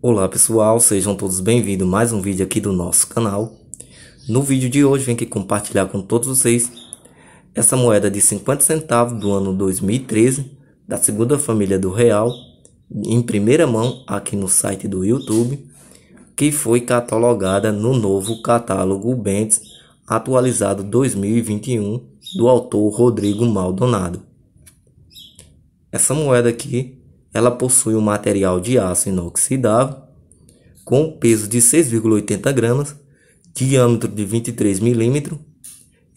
Olá pessoal, sejam todos bem-vindos a mais um vídeo aqui do nosso canal. No vídeo de hoje, venho aqui compartilhar com todos vocês essa moeda de 50 centavos do ano 2013, da segunda família do real, em primeira mão aqui no site do YouTube, que foi catalogada no novo catálogo Bentes, atualizado 2021, do autor Rodrigo Maldonado. Essa moeda aqui ela possui um material de aço inoxidável com peso de 6,80 gramas, diâmetro de 23 milímetros,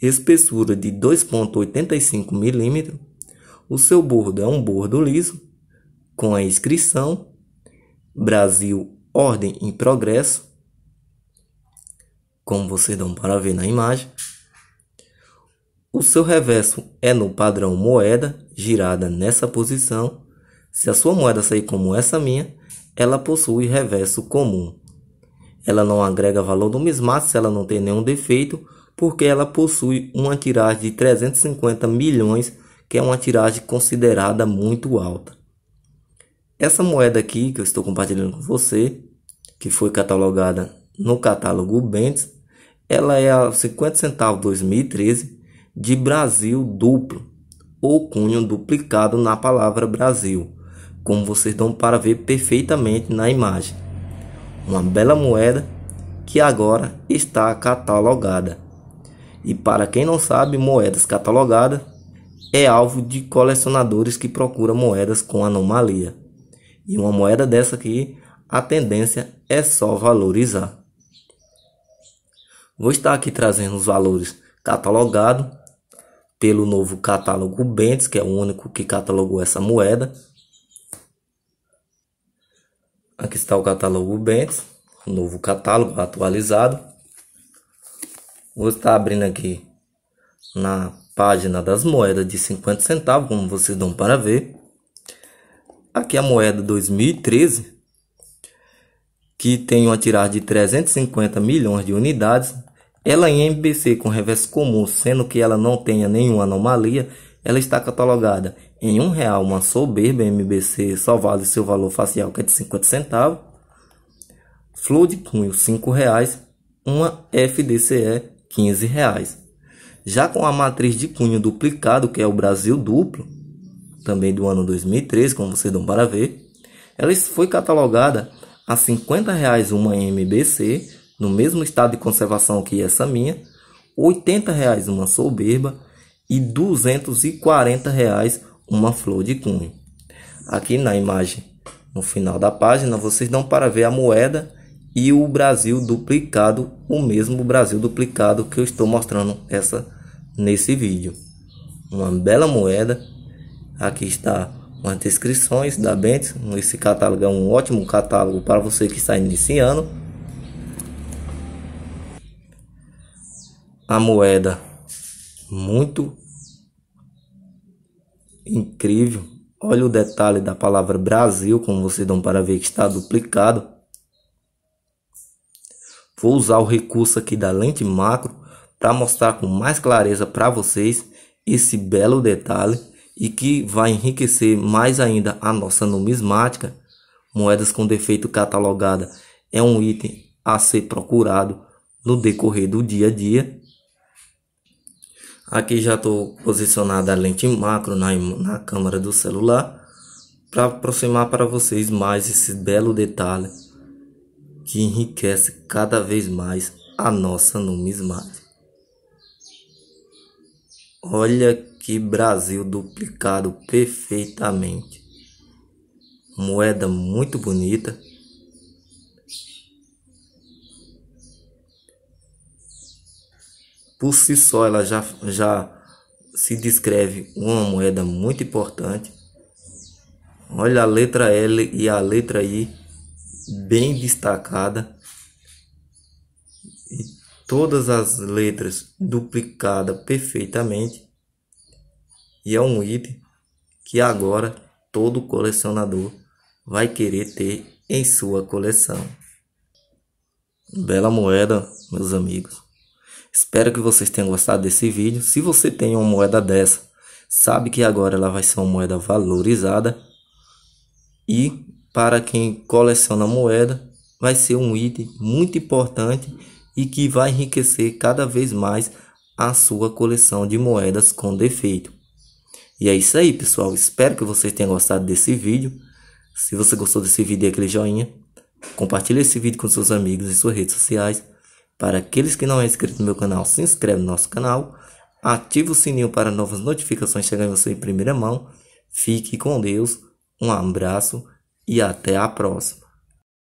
espessura de 2,85 milímetros. O seu bordo é um bordo liso com a inscrição Brasil Ordem em Progresso, como vocês dão para ver na imagem. O seu reverso é no padrão moeda, girada nessa posição se a sua moeda sair como essa minha, ela possui reverso comum. Ela não agrega valor mismatch se ela não tem nenhum defeito, porque ela possui uma tiragem de 350 milhões, que é uma tiragem considerada muito alta. Essa moeda aqui que eu estou compartilhando com você, que foi catalogada no catálogo Bentes, ela é a 50 centavos 2013 de Brasil duplo ou cunho duplicado na palavra Brasil como vocês dão para ver perfeitamente na imagem. Uma bela moeda que agora está catalogada. E para quem não sabe, moedas catalogadas é alvo de colecionadores que procuram moedas com anomalia. E uma moeda dessa aqui, a tendência é só valorizar. Vou estar aqui trazendo os valores catalogados pelo novo catálogo Bentes, que é o único que catalogou essa moeda. Aqui está o catálogo Bentes, novo catálogo atualizado. Vou estar abrindo aqui na página das moedas de 50 centavos, como vocês dão para ver. Aqui a moeda 2013, que tem uma tiragem de 350 milhões de unidades. Ela em MBC com reverso comum, sendo que ela não tenha nenhuma anomalia ela está catalogada em um real uma soberba MBC salvado seu valor facial que é de 50 centavos, flor de cunho cinco reais, uma FDCE 15 reais. Já com a matriz de cunho duplicado, que é o Brasil duplo, também do ano 2003, como vocês dão para ver, ela foi catalogada a 50 reais uma MBC, no mesmo estado de conservação que essa minha, 80 reais uma soberba e R$ 240,00 uma flor de cunho. Aqui na imagem, no final da página, vocês dão para ver a moeda e o Brasil duplicado, o mesmo Brasil duplicado que eu estou mostrando essa nesse vídeo. Uma bela moeda. Aqui está as descrições da Bentes. Esse catálogo é um ótimo catálogo para você que está iniciando. A moeda muito Incrível. Olha o detalhe da palavra Brasil, como vocês dão para ver que está duplicado. Vou usar o recurso aqui da lente macro para mostrar com mais clareza para vocês esse belo detalhe e que vai enriquecer mais ainda a nossa numismática. Moedas com defeito catalogada é um item a ser procurado no decorrer do dia a dia Aqui já estou posicionado a lente macro na, na câmera do celular para aproximar para vocês mais esse belo detalhe que enriquece cada vez mais a nossa numismática. Olha que Brasil duplicado perfeitamente. Moeda muito bonita. por si só ela já, já se descreve uma moeda muito importante. Olha a letra L e a letra I bem destacada. E todas as letras duplicada perfeitamente. E é um item que agora todo colecionador vai querer ter em sua coleção. Bela moeda, meus amigos. Espero que vocês tenham gostado desse vídeo. Se você tem uma moeda dessa, sabe que agora ela vai ser uma moeda valorizada. E para quem coleciona moeda, vai ser um item muito importante e que vai enriquecer cada vez mais a sua coleção de moedas com defeito. E é isso aí, pessoal. Espero que vocês tenham gostado desse vídeo. Se você gostou desse vídeo, dê aquele joinha. Compartilhe esse vídeo com seus amigos em suas redes sociais. Para aqueles que não é inscrito no meu canal, se inscreve no nosso canal, ativa o sininho para novas notificações chegarem a você em primeira mão. Fique com Deus, um abraço e até a próxima.